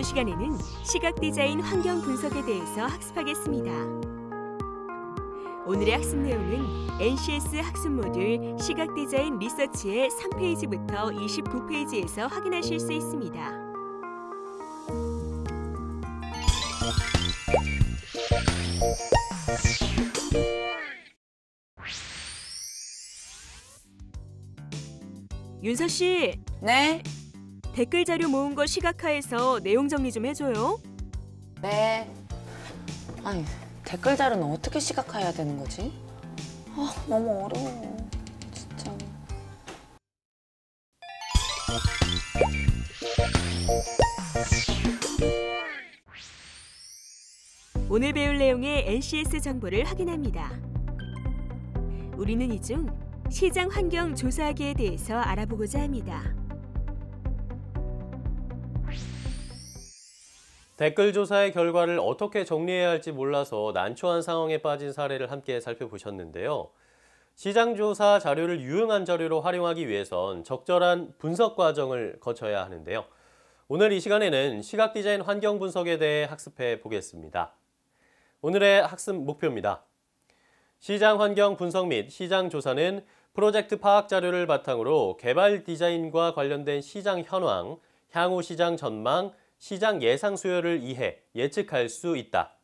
이번 시간에는 시각 디자인 환경 분석에 대해서 학습하겠습니다. 오늘의 학습 내용은 NCS 학습 모듈 시각 디자인 리서치의 3페이지부터 29페이지에서 확인하실 수 있습니다. 윤서 씨. 네. 댓글 자료 모은 거 시각화해서 내용 정리 좀 해줘요. 네. 아니, 댓글 자료는 어떻게 시각화해야 되는 거지? 아, 너무 어려워. 진짜. 오늘 배울 내용의 NCS 정보를 확인합니다. 우리는 이 중 시장 환경 조사하기에 대해서 알아보고자 합니다. 댓글 조사의 결과를 어떻게 정리해야 할지 몰라서 난초한 상황에 빠진 사례를 함께 살펴보셨는데요. 시장조사 자료를 유용한 자료로 활용하기 위해선 적절한 분석 과정을 거쳐야 하는데요. 오늘 이 시간에는 시각 디자인 환경 분석에 대해 학습해 보겠습니다. 오늘의 학습 목표입니다. 시장 환경 분석 및 시장 조사는 프로젝트 파악 자료를 바탕으로 개발 디자인과 관련된 시장 현황, 향후 시장 전망, 시장 예상 수요를 이해, 예측할 수 있다.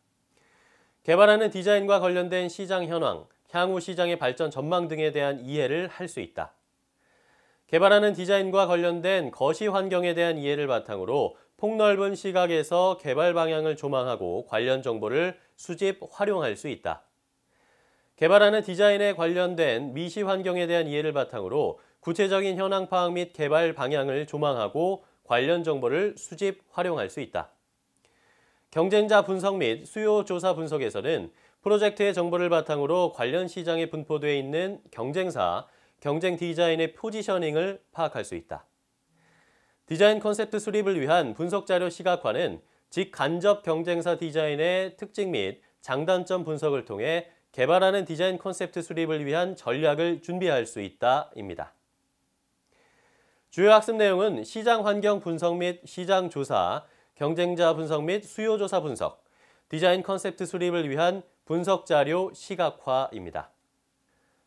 개발하는 디자인과 관련된 시장 현황, 향후 시장의 발전 전망 등에 대한 이해를 할 수 있다. 개발하는 디자인과 관련된 거시 환경에 대한 이해를 바탕으로 폭넓은 시각에서 개발 방향을 조망하고 관련 정보를 수집, 활용할 수 있다. 개발하는 디자인에 관련된 미시 환경에 대한 이해를 바탕으로 구체적인 현황 파악 및 개발 방향을 조망하고 관련 정보를 수집, 활용할 수 있다. 경쟁자 분석 및 수요 조사 분석에서는 프로젝트의 정보를 바탕으로 관련 시장에 분포되어 있는 경쟁사, 경쟁 디자인의 포지셔닝을 파악할 수 있다. 디자인 컨셉트 수립을 위한 분석자료 시각화는 직간접 경쟁사 디자인의 특징 및 장단점 분석을 통해 개발하는 디자인 컨셉트 수립을 위한 전략을 준비할 수 있다입니다. 주요 학습 내용은 시장 환경 분석 및 시장 조사, 경쟁자 분석 및 수요 조사 분석, 디자인 컨셉트 수립을 위한 분석 자료 시각화입니다.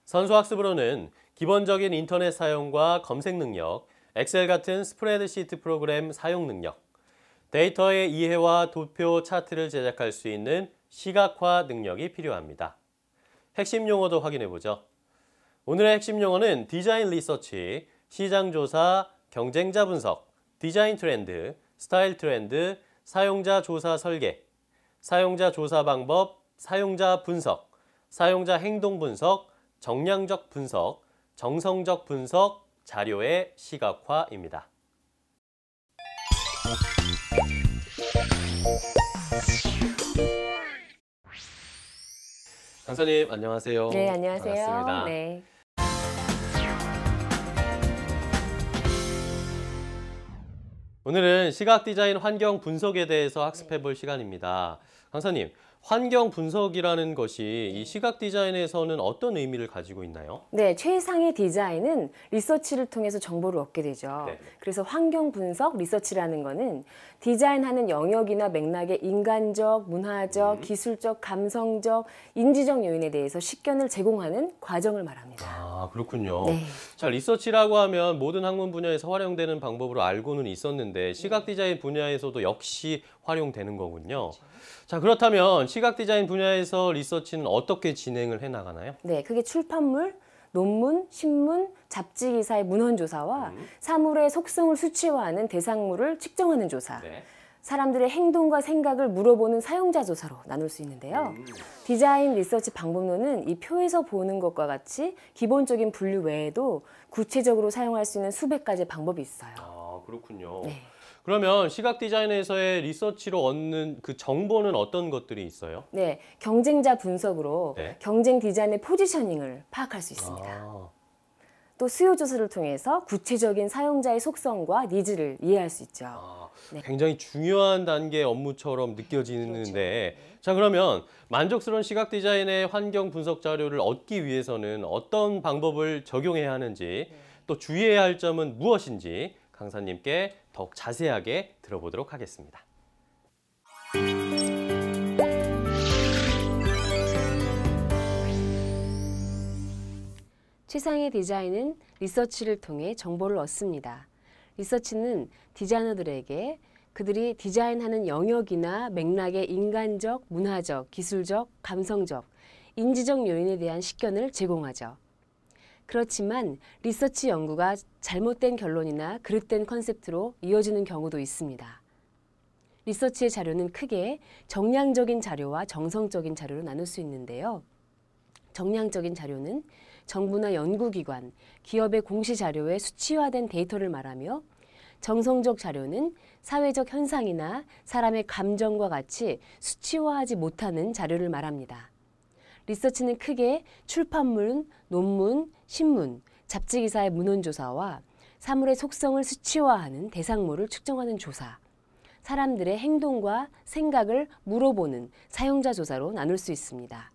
선수 학습으로는 기본적인 인터넷 사용과 검색 능력, 엑셀 같은 스프레드시트 프로그램 사용 능력, 데이터의 이해와 도표 차트를 제작할 수 있는 시각화 능력이 필요합니다. 핵심 용어도 확인해 보죠. 오늘의 핵심 용어는 디자인 리서치, 시장조사, 경쟁자 분석, 디자인 트렌드, 스타일 트렌드, 사용자 조사 설계, 사용자 조사 방법, 사용자 분석, 사용자 행동 분석, 정량적 분석, 정성적 분석, 자료의 시각화입니다. 강사님 안녕하세요. 네, 안녕하세요. 반갑습니다. 네. 오늘은 시각 디자인 환경 분석에 대해서 학습해 볼 시간입니다. 강사님, 환경 분석이라는 것이 이 시각 디자인에서는 어떤 의미를 가지고 있나요? 네, 최상의 디자인은 리서치를 통해서 정보를 얻게 되죠. 네. 그래서 환경 분석 리서치라는 것은 디자인하는 영역이나 맥락의 인간적, 문화적, 음. 기술적, 감성적, 인지적 요인에 대해서 식견을 제공하는 과정을 말합니다. 아, 그렇군요. 네. 자, 리서치라고 하면 모든 학문 분야에서 활용되는 방법으로 알고는 있었는데 시각 디자인 분야에서도 역시 활용되는 거군요. 그렇죠. 자 그렇다면 시각 디자인 분야에서 리서치는 어떻게 진행을 해 나가나요? 네, 그게 출판물, 논문, 신문, 잡지 기사의 문헌 조사와 음. 사물의 속성을 수치화하는 대상물을 측정하는 조사. 네. 사람들의 행동과 생각을 물어보는 사용자 조사로 나눌 수 있는데요. 음. 디자인 리서치 방법론은 이 표에서 보는 것과 같이 기본적인 분류 외에도 구체적으로 사용할 수 있는 수백 가지 방법이 있어요. 아, 그렇군요. 네. 그러면 시각 디자인에서의 리서치로 얻는 그 정보는 어떤 것들이 있어요? 네, 경쟁자 분석으로 네. 경쟁 디자인의 포지셔닝을 파악할 수 있습니다. 아. 또 수요 조사를 통해서 구체적인 사용자의 속성과 니즈를 이해할 수 있죠. 아, 네. 굉장히 중요한 단계 업무처럼 느껴지는데 그렇죠. 자 그러면 만족스러운 시각 디자인의 환경 분석 자료를 얻기 위해서는 어떤 방법을 적용해야 하는지 네. 또 주의해야 할 점은 무엇인지 강사님께 더욱 자세하게 들어보도록 하겠습니다. 최상의 디자인은 리서치를 통해 정보를 얻습니다. 리서치는 디자이너들에게 그들이 디자인하는 영역이나 맥락의 인간적, 문화적, 기술적, 감성적, 인지적 요인에 대한 식견을 제공하죠. 그렇지만 리서치 연구가 잘못된 결론이나 그릇된 컨셉트로 이어지는 경우도 있습니다. 리서치의 자료는 크게 정량적인 자료와 정성적인 자료로 나눌 수 있는데요. 정량적인 자료는 정부나 연구기관, 기업의 공시 자료에 수치화된 데이터를 말하며 정성적 자료는 사회적 현상이나 사람의 감정과 같이 수치화하지 못하는 자료를 말합니다. 리서치는 크게 출판물 논문, 신문, 잡지 기사의 문헌 조사와 사물의 속성을 수치화하는 대상물을 측정하는 조사, 사람들의 행동과 생각을 물어보는 사용자 조사로 나눌 수 있습니다.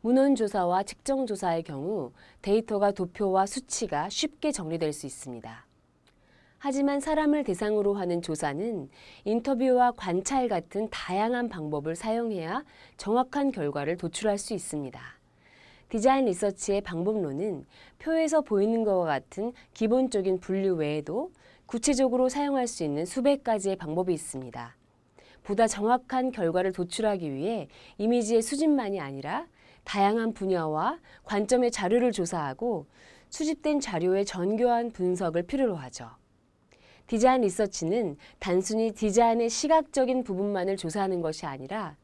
문헌 조사와 측정 조사의 경우 데이터가 도표와 수치가 쉽게 정리될 수 있습니다. 하지만 사람을 대상으로 하는 조사는 인터뷰와 관찰 같은 다양한 방법을 사용해야 정확한 결과를 도출할 수 있습니다. 디자인 리서치의 방법론은 표에서 보이는 것과 같은 기본적인 분류 외에도 구체적으로 사용할 수 있는 수백 가지의 방법이 있습니다. 보다 정확한 결과를 도출하기 위해 이미지의 수집만이 아니라 다양한 분야와 관점의 자료를 조사하고 수집된 자료의 정교한 분석을 필요로 하죠. 디자인 리서치는 단순히 디자인의 시각적인 부분만을 조사하는 것이 아니라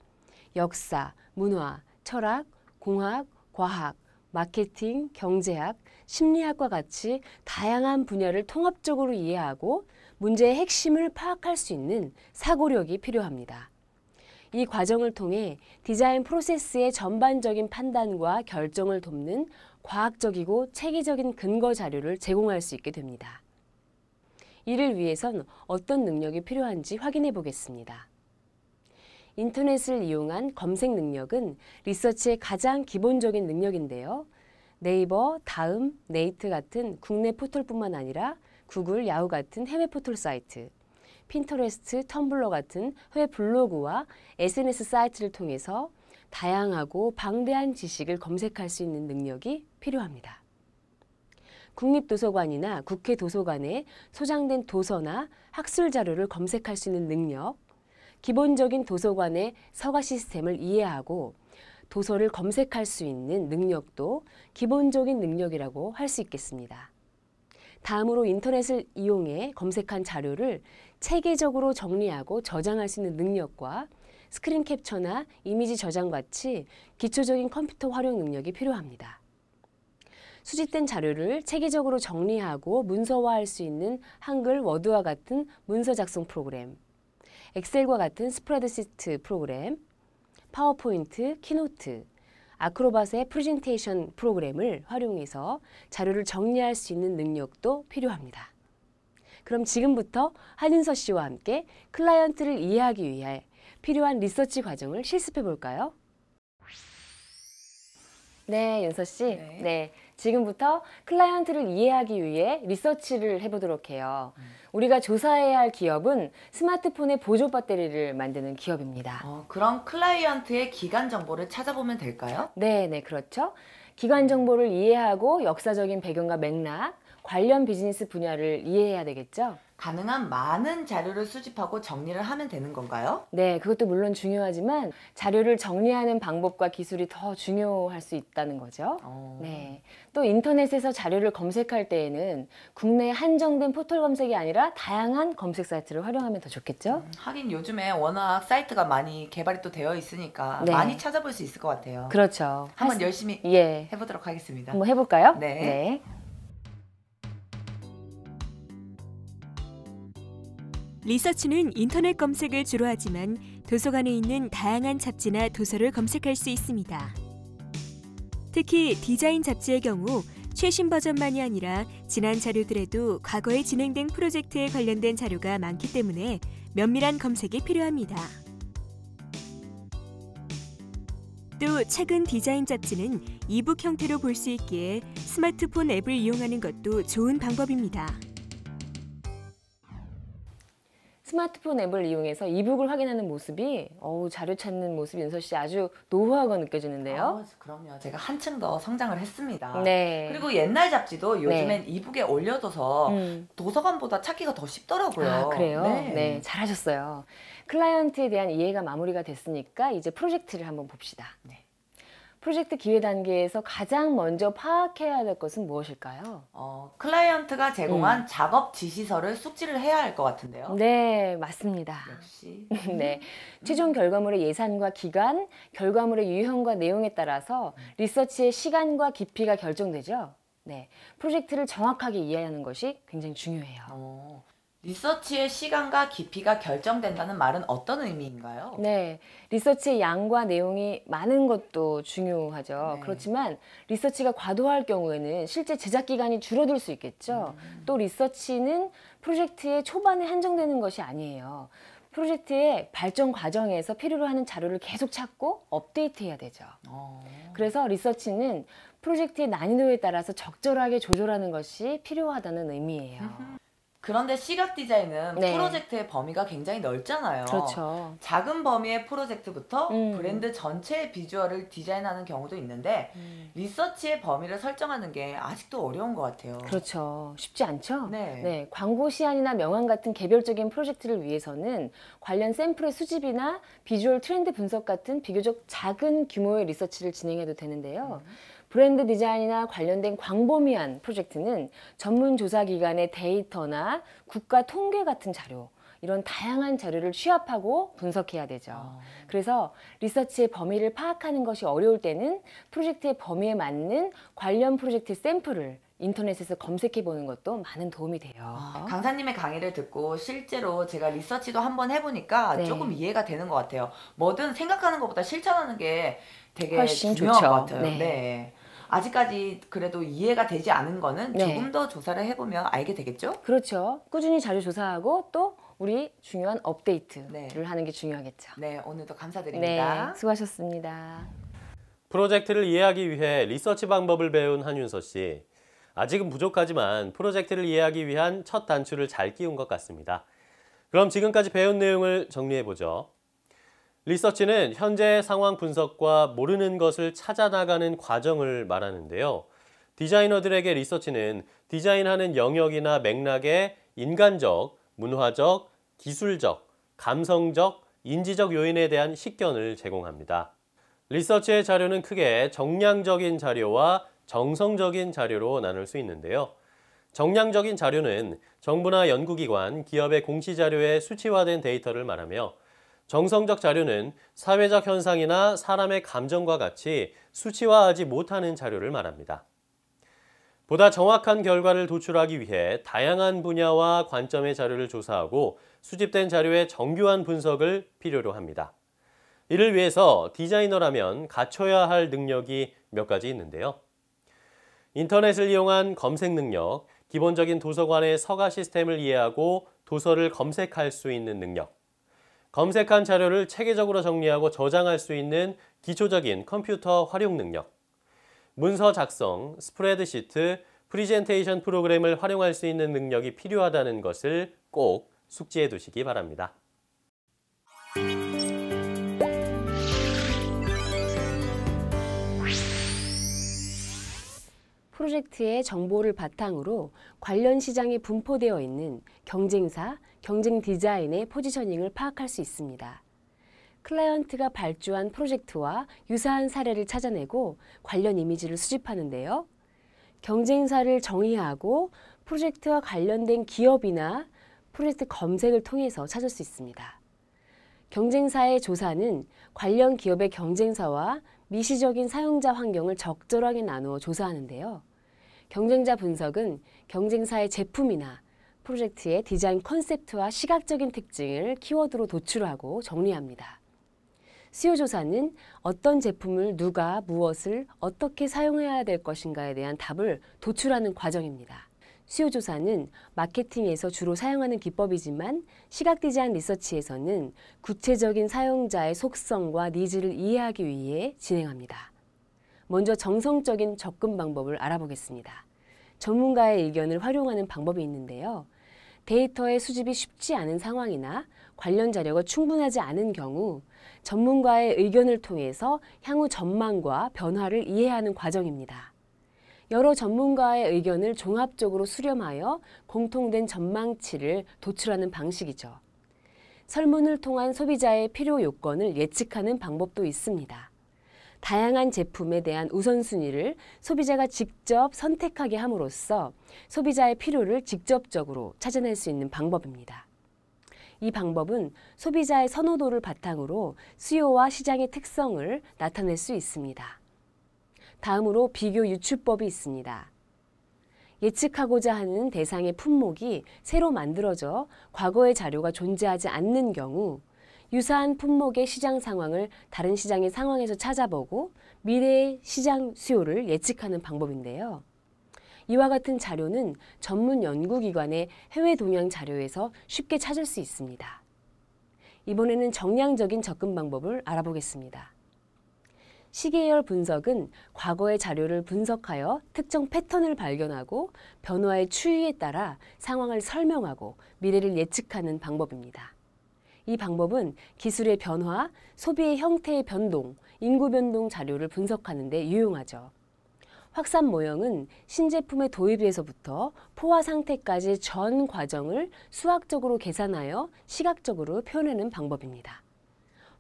역사, 문화, 철학, 공학, 과학, 마케팅, 경제학, 심리학과 같이 다양한 분야를 통합적으로 이해하고 문제의 핵심을 파악할 수 있는 사고력이 필요합니다. 이 과정을 통해 디자인 프로세스의 전반적인 판단과 결정을 돕는 과학적이고 체계적인 근거 자료를 제공할 수 있게 됩니다. 이를 위해선 어떤 능력이 필요한지 확인해 보겠습니다. 인터넷을 이용한 검색 능력은 리서치의 가장 기본적인 능력인데요. 네이버, 다음, 네이트 같은 국내 포털뿐만 아니라 구글, 야후 같은 해외 포털 사이트, 핀터레스트, 텀블러 같은 해외 블로그와 SNS 사이트를 통해서 다양하고 방대한 지식을 검색할 수 있는 능력이 필요합니다. 국립도서관이나 국회 도서관에 소장된 도서나 학술 자료를 검색할 수 있는 능력, 기본적인 도서관의 서가 시스템을 이해하고 도서를 검색할 수 있는 능력도 기본적인 능력이라고 할 수 있겠습니다. 다음으로 인터넷을 이용해 검색한 자료를 체계적으로 정리하고 저장할 수 있는 능력과 스크린 캡처나 이미지 저장 같이 기초적인 컴퓨터 활용 능력이 필요합니다. 수집된 자료를 체계적으로 정리하고 문서화할 수 있는 한글 워드와 같은 문서 작성 프로그램, 엑셀과 같은 스프레드시트 프로그램, 파워포인트, 키노트, 아크로바스의 프레젠테이션 프로그램을 활용해서 자료를 정리할 수 있는 능력도 필요합니다. 그럼 지금부터 한인서 씨와 함께 클라이언트를 이해하기 위해 필요한 리서치 과정을 실습해 볼까요? 네, 윤서 씨. 네. 네. 지금부터 클라이언트를 이해하기 위해 리서치를 해보도록 해요. 음. 우리가 조사해야 할 기업은 스마트폰의 보조 배터리를 만드는 기업입니다. 어, 그럼 클라이언트의 기간 정보를 찾아보면 될까요? 네, 네, 그렇죠. 기관 정보를 이해하고 역사적인 배경과 맥락, 관련 비즈니스 분야를 이해해야 되겠죠? 가능한 많은 자료를 수집하고 정리를 하면 되는 건가요? 네, 그것도 물론 중요하지만 자료를 정리하는 방법과 기술이 더 중요할 수 있다는 거죠. 어... 네. 또 인터넷에서 자료를 검색할 때에는 국내 한정된 포털 검색이 아니라 다양한 검색 사이트를 활용하면 더 좋겠죠? 음, 하긴 요즘에 워낙 사이트가 많이 개발이 또 되어 있으니까 네. 많이 찾아볼 수 있을 것 같아요. 그렇죠. 한번 수... 열심히 예. 해보도록 하겠습니다. 한번 해볼까요? 네. 네. 리서치는 인터넷 검색을 주로 하지만 도서관에 있는 다양한 잡지나 도서를 검색할 수 있습니다. 특히 디자인 잡지의 경우 최신 버전만이 아니라 지난 자료들에도 과거에 진행된 프로젝트에 관련된 자료가 많기 때문에 면밀한 검색이 필요합니다. 또 최근 디자인 잡지는 이북 형태로 볼 수 있기에 스마트폰 앱을 이용하는 것도 좋은 방법입니다. 스마트폰 앱을 이용해서 이북을 확인하는 모습이 어우 자료 찾는 모습 이 윤서 씨 아주 노후하고 느껴지는데요. 아, 그럼요. 제가 한층 더 성장을 했습니다. 네. 그리고 옛날 잡지도 네. 요즘엔 네. 이북에 올려둬서 음. 도서관보다 찾기가 더 쉽더라고요. 아, 그래요? 네. 네, 잘하셨어요. 클라이언트에 대한 이해가 마무리가 됐으니까 이제 프로젝트를 한번 봅시다. 네. 프로젝트 기획 단계에서 가장 먼저 파악해야 될 것은 무엇일까요? 어, 클라이언트가 제공한 음. 작업 지시서를 숙지를 해야 할 것 같은데요. 네, 맞습니다. 역시. 네. 최종 결과물의 예산과 기간, 결과물의 유형과 내용에 따라서 음. 리서치의 시간과 깊이가 결정되죠. 네. 프로젝트를 정확하게 이해하는 것이 굉장히 중요해요. 어, 리서치의 시간과 깊이가 결정된다는 말은 어떤 의미인가요? 네, 리서치의 양과 내용이 많은 것도 중요하죠. 네. 그렇지만 리서치가 과도할 경우에는 실제 제작 기간이 줄어들 수 있겠죠. 음. 또 리서치는 프로젝트의 초반에 한정되는 것이 아니에요. 프로젝트의 발전 과정에서 필요로 하는 자료를 계속 찾고 업데이트해야 되죠. 어. 그래서 리서치는 프로젝트의 난이도에 따라서 적절하게 조절하는 것이 필요하다는 의미예요. 음. 그런데 시각 디자인은 네. 프로젝트의 범위가 굉장히 넓잖아요. 그렇죠. 작은 범위의 프로젝트부터 음. 브랜드 전체의 비주얼을 디자인하는 경우도 있는데 음. 리서치의 범위를 설정하는 게 아직도 어려운 것 같아요. 그렇죠. 쉽지 않죠? 네. 네. 광고 시안이나 명함 같은 개별적인 프로젝트를 위해서는 관련 샘플의 수집이나 비주얼 트렌드 분석 같은 비교적 작은 규모의 리서치를 진행해도 되는데요. 음. 브랜드 디자인이나 관련된 광범위한 프로젝트는 전문 조사 기관의 데이터나 국가 통계 같은 자료, 이런 다양한 자료를 취합하고 분석해야 되죠. 아. 그래서 리서치의 범위를 파악하는 것이 어려울 때는 프로젝트의 범위에 맞는 관련 프로젝트 샘플을 인터넷에서 검색해 보는 것도 많은 도움이 돼요. 아, 강사님의 강의를 듣고 실제로 제가 리서치도 한번 해보니까 네. 조금 이해가 되는 것 같아요. 뭐든 생각하는 것보다 실천하는 게 되게 훨씬 중요한 좋죠. 것 같아요. 네. 네. 아직까지 그래도 이해가 되지 않은 거는 네. 조금 더 조사를 해보면 알게 되겠죠? 그렇죠. 꾸준히 자료 조사하고 또 우리 중요한 업데이트를 네. 하는 게 중요하겠죠. 네, 오늘도 감사드립니다. 네, 수고하셨습니다. 프로젝트를 이해하기 위해 리서치 방법을 배운 한윤서 씨. 아직은 부족하지만 프로젝트를 이해하기 위한 첫 단추를 잘 끼운 것 같습니다. 그럼 지금까지 배운 내용을 정리해보죠. 리서치는 현재 상황 분석과 모르는 것을 찾아나가는 과정을 말하는데요. 디자이너들에게 리서치는 디자인하는 영역이나 맥락에 인간적, 문화적, 기술적, 감성적, 인지적 요인에 대한 식견을 제공합니다. 리서치의 자료는 크게 정량적인 자료와 정성적인 자료로 나눌 수 있는데요. 정량적인 자료는 정부나 연구기관, 기업의 공시자료에 수치화된 데이터를 말하며 정성적 자료는 사회적 현상이나 사람의 감정과 같이 수치화하지 못하는 자료를 말합니다. 보다 정확한 결과를 도출하기 위해 다양한 분야와 관점의 자료를 조사하고 수집된 자료의 정교한 분석을 필요로 합니다. 이를 위해서 디자이너라면 갖춰야 할 능력이 몇 가지 있는데요. 인터넷을 이용한 검색 능력, 기본적인 도서관의 서가 시스템을 이해하고 도서를 검색할 수 있는 능력, 검색한 자료를 체계적으로 정리하고 저장할 수 있는 기초적인 컴퓨터 활용 능력, 문서 작성, 스프레드시트, 프리젠테이션 프로그램을 활용할 수 있는 능력이 필요하다는 것을 꼭 숙지해 두시기 바랍니다. 프로젝트의 정보를 바탕으로 관련 시장에 분포되어 있는 경쟁사, 경쟁 디자인의 포지셔닝을 파악할 수 있습니다. 클라이언트가 발주한 프로젝트와 유사한 사례를 찾아내고 관련 이미지를 수집하는데요. 경쟁사를 정의하고 프로젝트와 관련된 기업이나 프로젝트 검색을 통해서 찾을 수 있습니다. 경쟁사의 조사는 관련 기업의 경쟁사와 미시적인 사용자 환경을 적절하게 나누어 조사하는데요. 경쟁자 분석은 경쟁사의 제품이나 프로젝트의 디자인 컨셉트와 시각적인 특징을 키워드로 도출하고 정리합니다. 수요 e 조사는 어떤 제품을 누가 무엇을 어떻게 사용해야 될 것인가에 대한 답을 도출하는 과정입니다. 수요 e 조사는 마케팅에서 주로 사용하는 기법이지만 시각 디자인 리서치에서는 구체적인 사용자의 속성과 니즈를 이해하기 위해 진행합니다. 먼저 정성적인 접근 방법을 알아보겠습니다. 전문가의 의견을 활용하는 방법이 있는데요. 데이터의 수집이 쉽지 않은 상황이나 관련 자료가 충분하지 않은 경우 전문가의 의견을 통해서 향후 전망과 변화를 이해하는 과정입니다. 여러 전문가의 의견을 종합적으로 수렴하여 공통된 전망치를 도출하는 방식이죠. 설문을 통한 소비자의 필요 요건을 예측하는 방법도 있습니다. 다양한 제품에 대한 우선순위를 소비자가 직접 선택하게 함으로써 소비자의 필요를 직접적으로 찾아낼 수 있는 방법입니다. 이 방법은 소비자의 선호도를 바탕으로 수요와 시장의 특성을 나타낼 수 있습니다. 다음으로 비교 유추법이 있습니다. 예측하고자 하는 대상의 품목이 새로 만들어져 과거의 자료가 존재하지 않는 경우 유사한 품목의 시장 상황을 다른 시장의 상황에서 찾아보고 미래의 시장 수요를 예측하는 방법인데요. 이와 같은 자료는 전문 연구기관의 해외 동향 자료에서 쉽게 찾을 수 있습니다. 이번에는 정량적인 접근 방법을 알아보겠습니다. 시계열 분석은 과거의 자료를 분석하여 특정 패턴을 발견하고 변화의 추이에 따라 상황을 설명하고 미래를 예측하는 방법입니다. 이 방법은 기술의 변화, 소비의 형태의 변동, 인구 변동 자료를 분석하는 데 유용하죠. 확산 모형은 신제품의 도입에서부터 포화 상태까지 전 과정을 수학적으로 계산하여 시각적으로 표현하는 방법입니다.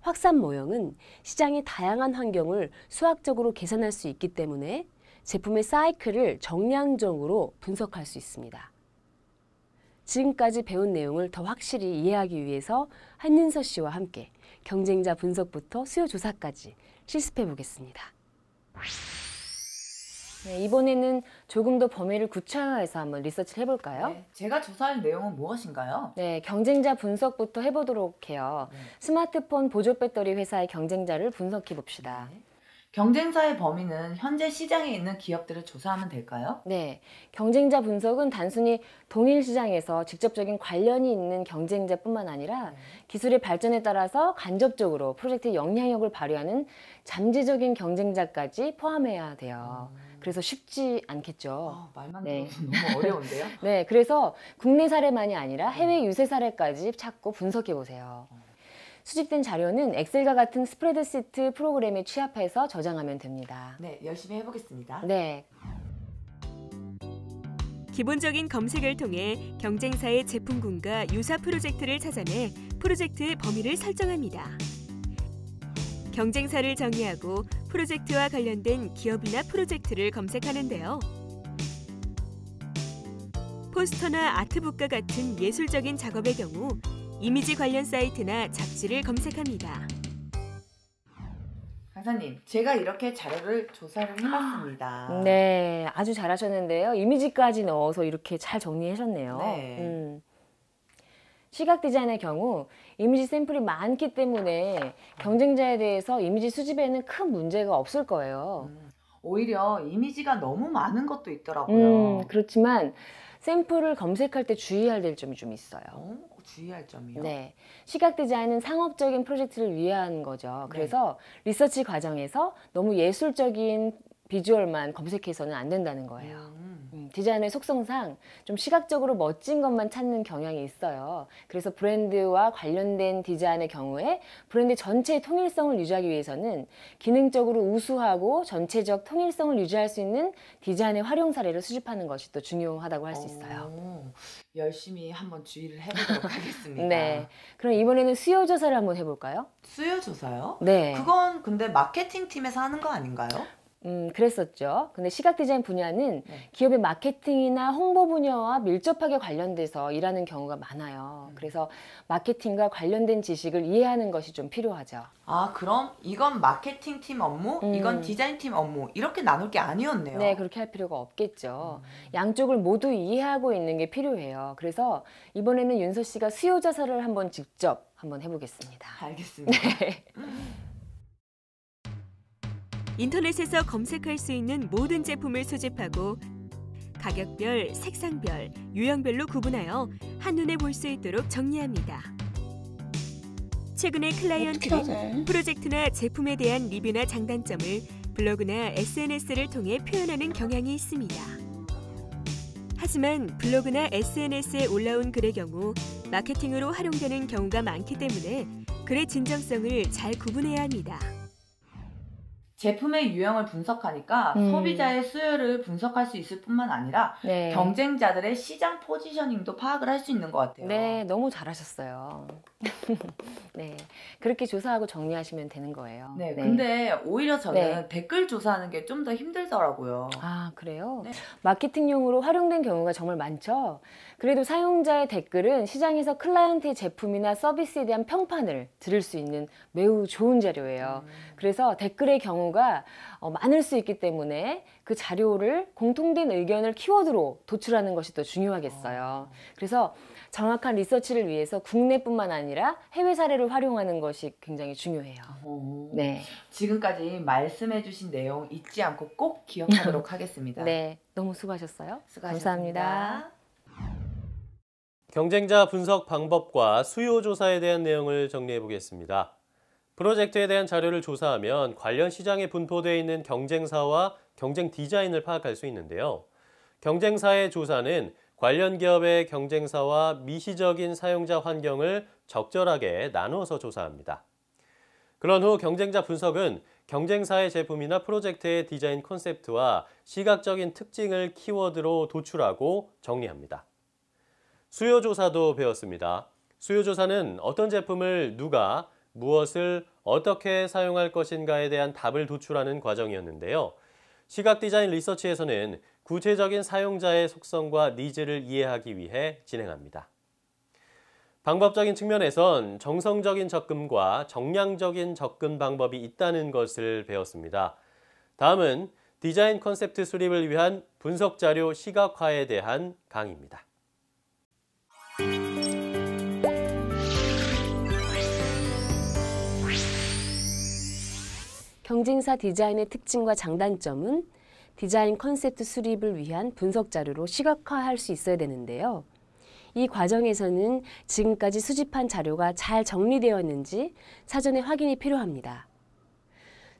확산 모형은 시장의 다양한 환경을 수학적으로 계산할 수 있기 때문에 제품의 사이클을 정량적으로 분석할 수 있습니다. 지금까지 배운 내용을 더 확실히 이해하기 위해서 한윤서 씨와 함께 경쟁자 분석부터 수요 조사까지 실습해 보겠습니다. 네, 이번에는 조금 더 범위를 구체화해서 한번 리서치를 해볼까요? 네, 제가 조사할 내용은 무엇인가요? 네, 경쟁자 분석부터 해보도록 해요. 네. 스마트폰 보조 배터리 회사의 경쟁자를 분석해 봅시다. 네. 경쟁사의 범위는 현재 시장에 있는 기업들을 조사하면 될까요? 네. 경쟁자 분석은 단순히 동일 시장에서 직접적인 관련이 있는 경쟁자뿐만 아니라 네. 기술의 발전에 따라서 간접적으로 프로젝트의 영향력을 발휘하는 잠재적인 경쟁자까지 포함해야 돼요. 음. 그래서 쉽지 않겠죠. 아, 말만 네. 들어도 너무 어려운데요? 네, 그래서 국내 사례만이 아니라 해외 음. 유세 사례까지 찾고 분석해 보세요. 음. 수집된 자료는 엑셀과 같은 스프레드 시트 프로그램에 취합해서 저장하면 됩니다. 네, 열심히 해보겠습니다. 네. 기본적인 검색을 통해 경쟁사의 제품군과 유사 프로젝트를 찾아내 프로젝트의 범위를 설정합니다. 경쟁사를 정의하고 프로젝트와 관련된 기업이나 프로젝트를 검색하는데요. 포스터나 아트북과 같은 예술적인 작업의 경우 이미지 관련 사이트나 잡지를 검색합니다. 강사님, 제가 이렇게 자료를 조사를 해봤습니다. 네, 아주 잘하셨는데요. 이미지까지 넣어서 이렇게 잘 정리하셨네요. 네. 음. 시각 디자인의 경우 이미지 샘플이 많기 때문에 경쟁자에 대해서 이미지 수집에는 큰 문제가 없을 거예요. 음, 오히려 이미지가 너무 많은 것도 있더라고요. 음, 그렇지만 샘플을 검색할 때주의해될 점이 좀 있어요. 어? 주의할 점이요? 네. 시각 디자인은 상업적인 프로젝트를 위한 거죠. 네. 그래서 리서치 과정에서 너무 예술적인 비주얼만 검색해서는 안 된다는 거예요. 음, 음 디자인의 속성상 좀 시각적으로 멋진 것만 찾는 경향이 있어요. 그래서 브랜드와 관련된 디자인의 경우에 브랜드 전체의 통일성을 유지하기 위해서는 기능적으로 우수하고 전체적 통일성을 유지할 수 있는 디자인의 활용 사례를 수집하는 것이 또 중요하다고 할 수 있어요. 오, 열심히 한번 주의를 해보도록 하겠습니다. 네. 그럼 이번에는 수요 조사를 한번 해볼까요? 수요 조사요? 네. 그건 근데 마케팅 팀에서 하는 거 아닌가요? 음, 그랬었죠. 근데 시각 디자인 분야는 네. 기업의 마케팅이나 홍보 분야와 밀접하게 관련돼서 일하는 경우가 많아요. 음. 그래서 마케팅과 관련된 지식을 이해하는 것이 좀 필요하죠. 아, 그럼 이건 마케팅 팀 업무, 음. 이건 디자인 팀 업무 이렇게 나눌 게 아니었네요. 네, 그렇게 할 필요가 없겠죠. 음. 양쪽을 모두 이해하고 있는 게 필요해요. 그래서 이번에는 윤서 씨가 수요 자사를 한번 직접 한번 해보겠습니다. 알겠습니다. 네. 음. 인터넷에서 검색할 수 있는 모든 제품을 수집하고 가격별, 색상별, 유형별로 구분하여 한눈에 볼 수 있도록 정리합니다. 최근에 클라이언트는 프로젝트나 제품에 대한 리뷰나 장단점을 블로그나 SNS를 통해 표현하는 경향이 있습니다. 하지만 블로그나 SNS에 올라온 글의 경우 마케팅으로 활용되는 경우가 많기 때문에 글의 진정성을 잘 구분해야 합니다. 제품의 유형을 분석하니까 음. 소비자의 수요를 분석할 수 있을 뿐만 아니라 네. 경쟁자들의 시장 포지셔닝도 파악을 할 수 있는 것 같아요. 네, 너무 잘하셨어요. 네, 그렇게 조사하고 정리하시면 되는 거예요. 네, 네. 근데 오히려 저는 네. 댓글 조사하는 게 좀 더 힘들더라고요. 아, 그래요? 네. 마케팅용으로 활용된 경우가 정말 많죠. 그래도 사용자의 댓글은 시장에서 클라이언트의 제품이나 서비스에 대한 평판을 들을 수 있는 매우 좋은 자료예요. 음. 그래서 댓글의 경우가 어, 많을 수 있기 때문에 그 자료를 공통된 의견을 키워드로 도출하는 것이 더 중요하겠어요. 어. 그래서 정확한 리서치를 위해서 국내뿐만 아니라 해외 사례를 활용하는 것이 굉장히 중요해요. 오. 네. 지금까지 말씀해주신 내용 잊지 않고 꼭 기억하도록 하겠습니다. 네. 너무 수고하셨어요. 수고하셨습니다. 감사합니다. 경쟁자 분석 방법과 수요 조사에 대한 내용을 정리해 보겠습니다. 프로젝트에 대한 자료를 조사하면 관련 시장에 분포되어 있는 경쟁사와 경쟁 디자인을 파악할 수 있는데요. 경쟁사의 조사는 관련 기업의 경쟁사와 미시적인 사용자 환경을 적절하게 나누어서 조사합니다. 그런 후 경쟁자 분석은 경쟁사의 제품이나 프로젝트의 디자인 콘셉트와 시각적인 특징을 키워드로 도출하고 정리합니다. 수요조사도 배웠습니다. 수요조사는 어떤 제품을 누가, 무엇을 어떻게 사용할 것인가에 대한 답을 도출하는 과정이었는데요. 시각 디자인 리서치에서는 구체적인 사용자의 속성과 니즈를 이해하기 위해 진행합니다. 방법적인 측면에선 정성적인 접근과 정량적인 접근 방법이 있다는 것을 배웠습니다. 다음은 디자인 컨셉트 수립을 위한 분석 자료 시각화에 대한 강의입니다. 경쟁사 디자인의 특징과 장단점은 디자인 컨셉트 수립을 위한 분석 자료로 시각화할 수 있어야 되는데요. 이 과정에서는 지금까지 수집한 자료가 잘 정리되었는지 사전에 확인이 필요합니다.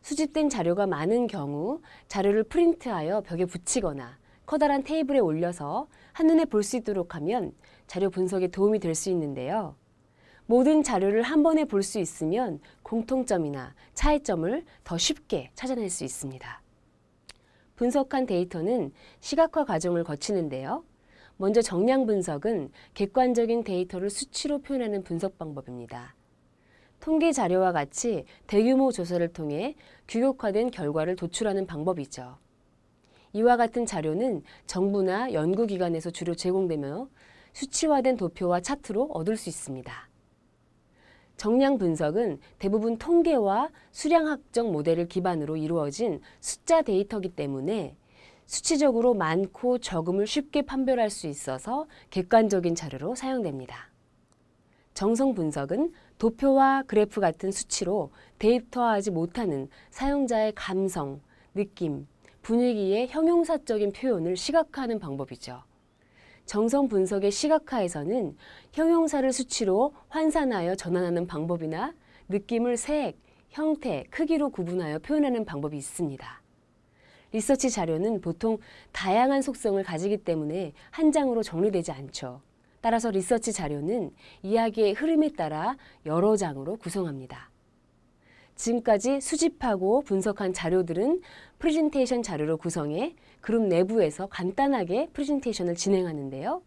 수집된 자료가 많은 경우 자료를 프린트하여 벽에 붙이거나 커다란 테이블에 올려서 한눈에 볼 수 있도록 하면 자료 분석에 도움이 될 수 있는데요. 모든 자료를 한 번에 볼 수 있으면 공통점이나 차이점을 더 쉽게 찾아낼 수 있습니다. 분석한 데이터는 시각화 과정을 거치는데요. 먼저 정량 분석은 객관적인 데이터를 수치로 표현하는 분석 방법입니다. 통계 자료와 같이 대규모 조사를 통해 규격화된 결과를 도출하는 방법이죠. 이와 같은 자료는 정부나 연구기관에서 주로 제공되며 수치화된 도표와 차트로 얻을 수 있습니다. 정량 분석은 대부분 통계와 수량 학적 모델을 기반으로 이루어진 숫자 데이터기 이 때문에 수치적으로 많고 적음을 쉽게 판별할 수 있어서 객관적인 자료로 사용됩니다. 정성 분석은 도표와 그래프 같은 수치로 데이터화하지 못하는 사용자의 감성, 느낌, 분위기의 형용사적인 표현을 시각화하는 방법이죠. 정성 분석의 시각화에서는 형용사를 수치로 환산하여 전환하는 방법이나 느낌을 색, 형태, 크기로 구분하여 표현하는 방법이 있습니다. 리서치 자료는 보통 다양한 속성을 가지기 때문에 한 장으로 정리되지 않죠. 따라서 리서치 자료는 이야기의 흐름에 따라 여러 장으로 구성합니다. 지금까지 수집하고 분석한 자료들은 프레젠테이션 자료로 구성해 그룹 내부에서 간단하게 프레젠테이션을 진행하는데요.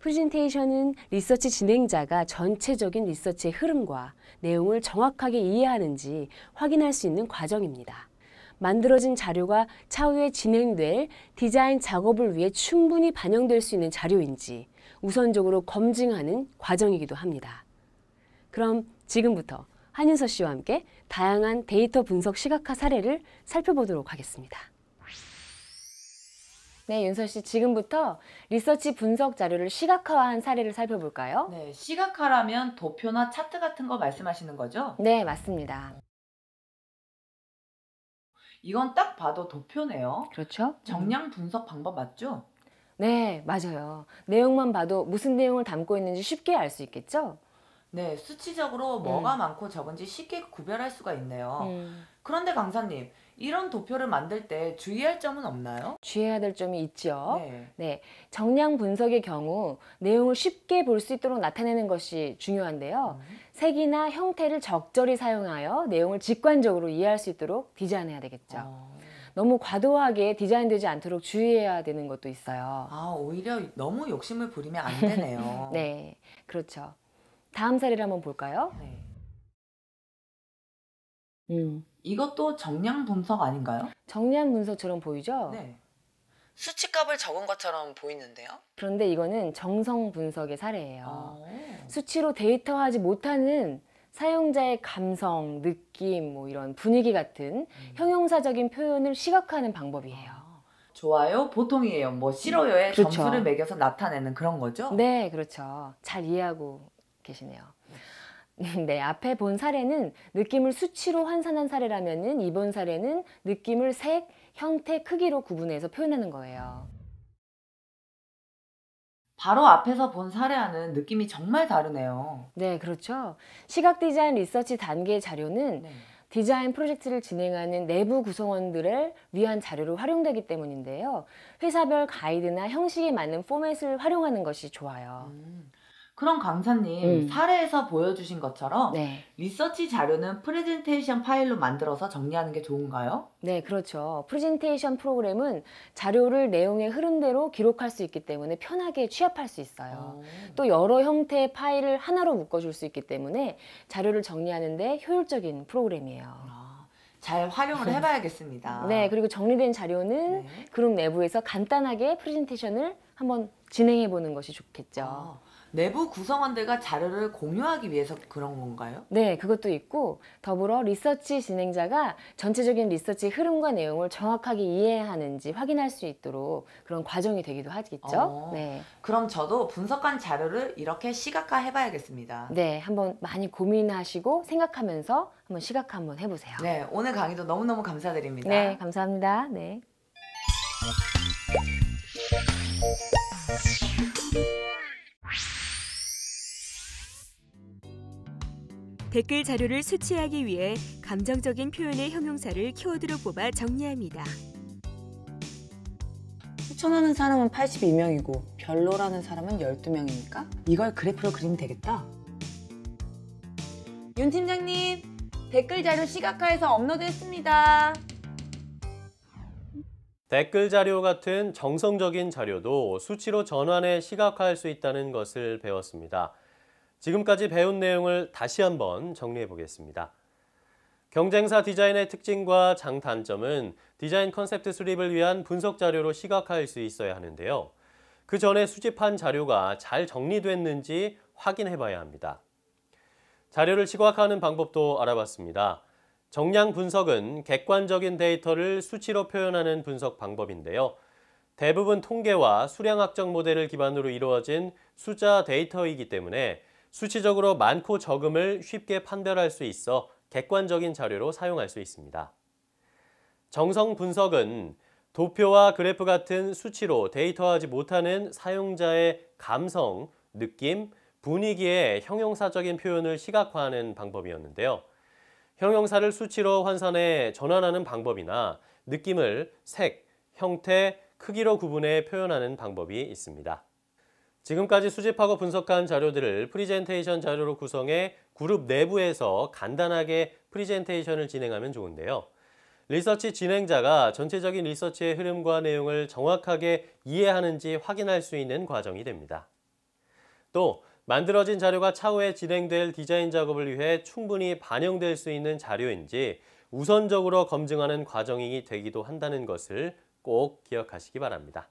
프레젠테이션은 리서치 진행자가 전체적인 리서치의 흐름과 내용을 정확하게 이해하는지 확인할 수 있는 과정입니다. 만들어진 자료가 차후에 진행될 디자인 작업을 위해 충분히 반영될 수 있는 자료인지 우선적으로 검증하는 과정이기도 합니다. 그럼 지금부터 한윤서 씨와 함께 다양한 데이터 분석 시각화 사례를 살펴보도록 하겠습니다. 네, 윤설씨 지금부터 리서치 분석 자료를 시각화한 사례를 살펴볼까요? 네, 시각화라면 도표나 차트 같은 거 말씀하시는 거죠? 네, 맞습니다. 이건 딱 봐도 도표네요. 그렇죠? 정량 분석 방법 맞죠? 네, 맞아요. 내용만 봐도 무슨 내용을 담고 있는지 쉽게 알 수 있겠죠? 네, 수치적으로 뭐가 음. 많고 적은지 쉽게 구별할 수가 있네요. 음. 그런데 강사님, 이런 도표를 만들 때 주의할 점은 없나요? 주의해야 될 점이 있죠. 네. 네. 정량 분석의 경우 내용을 쉽게 볼 수 있도록 나타내는 것이 중요한데요. 음. 색이나 형태를 적절히 사용하여 내용을 직관적으로 이해할 수 있도록 디자인해야 되겠죠. 어. 너무 과도하게 디자인되지 않도록 주의해야 되는 것도 있어요. 아, 오히려 너무 욕심을 부리면 안 되네요. 네, 그렇죠. 다음 사례를 한번 볼까요? 네. 음. 이것도 정량 분석 아닌가요? 정량 분석처럼 보이죠? 네. 수치값을 적은 것처럼 보이는데요. 그런데 이거는 정성 분석의 사례예요. 아. 수치로 데이터화하지 못하는 사용자의 감성, 느낌, 뭐 이런 분위기 같은 음. 형용사적인 표현을 시각화하는 방법이에요. 아, 좋아요, 보통이에요, 뭐 싫어요의 그렇죠. 점수를 매겨서 나타내는 그런 거죠? 네, 그렇죠. 잘 이해하고 계시네요. 네, 앞에 본 사례는 느낌을 수치로 환산한 사례라면 이번 사례는 느낌을 색, 형태, 크기로 구분해서 표현하는 거예요. 바로 앞에서 본 사례와는 느낌이 정말 다르네요. 네, 그렇죠. 시각 디자인 리서치 단계 자료는 네. 디자인 프로젝트를 진행하는 내부 구성원들을 위한 자료로 활용되기 때문인데요. 회사별 가이드나 형식에 맞는 포맷을 활용하는 것이 좋아요. 음, 그럼 강사님 음. 사례에서 보여주신 것처럼 네. 리서치 자료는 프레젠테이션 파일로 만들어서 정리하는 게 좋은가요? 네, 그렇죠. 프레젠테이션 프로그램은 자료를 내용의 흐름대로 기록할 수 있기 때문에 편하게 취합할 수 있어요. 오. 어. 또 여러 형태의 파일을 하나로 묶어줄 수 있기 때문에 자료를 정리하는데 효율적인 프로그램이에요. 아. 잘 활용을 해봐야겠습니다. 네, 그리고 정리된 자료는 네. 그룹 내부에서 간단하게 프레젠테이션을 한번 진행해 보는 것이 좋겠죠. 아, 내부 구성원들과 자료를 공유하기 위해서 그런 건가요? 네, 그것도 있고 더불어 리서치 진행자가 전체적인 리서치 흐름과 내용을 정확하게 이해하는지 확인할 수 있도록 그런 과정이 되기도 하겠죠. 어, 네. 그럼 저도 분석한 자료를 이렇게 시각화 해봐야겠습니다. 네, 한번 많이 고민하시고 생각하면서 한번 시각 한번 해보세요. 네, 오늘 강의도 너무너무 감사드립니다. 네, 감사합니다. 네. 댓글 자료를 수치하기 위해 감정적인 표현의 형용사를 키워드로 뽑아 정리합니다. 추천하는 사람은 82명이고 별로라는 사람은 12명이니까 이걸 그래프로 그리면 되겠다. 윤 팀장님, 댓글 자료 시각화해서 업로드했습니다. 댓글 자료 같은 정성적인 자료도 수치로 전환해 시각화할 수 있다는 것을 배웠습니다. 지금까지 배운 내용을 다시 한번 정리해 보겠습니다. 경쟁사 디자인의 특징과 장단점은 디자인 컨셉트 수립을 위한 분석 자료로 시각화할 수 있어야 하는데요. 그 전에 수집한 자료가 잘 정리됐는지 확인해 봐야 합니다. 자료를 시각화하는 방법도 알아봤습니다. 정량 분석은 객관적인 데이터를 수치로 표현하는 분석 방법인데요. 대부분 통계와 수량학적 모델을 기반으로 이루어진 숫자 데이터이기 때문에 수치적으로 많고 적음을 쉽게 판별할 수 있어 객관적인 자료로 사용할 수 있습니다. 정성 분석은 도표와 그래프 같은 수치로 데이터하지 못하는 사용자의 감성, 느낌, 분위기에 형용사적인 표현을 시각화하는 방법이었는데요. 형용사를 수치로 환산해 전환하는 방법이나 느낌을 색, 형태, 크기로 구분해 표현하는 방법이 있습니다. 지금까지 수집하고 분석한 자료들을 프리젠테이션 자료로 구성해 그룹 내부에서 간단하게 프리젠테이션을 진행하면 좋은데요. 리서치 진행자가 전체적인 리서치의 흐름과 내용을 정확하게 이해하는지 확인할 수 있는 과정이 됩니다. 또 만들어진 자료가 차후에 진행될 디자인 작업을 위해 충분히 반영될 수 있는 자료인지 우선적으로 검증하는 과정이 되기도 한다는 것을 꼭 기억하시기 바랍니다.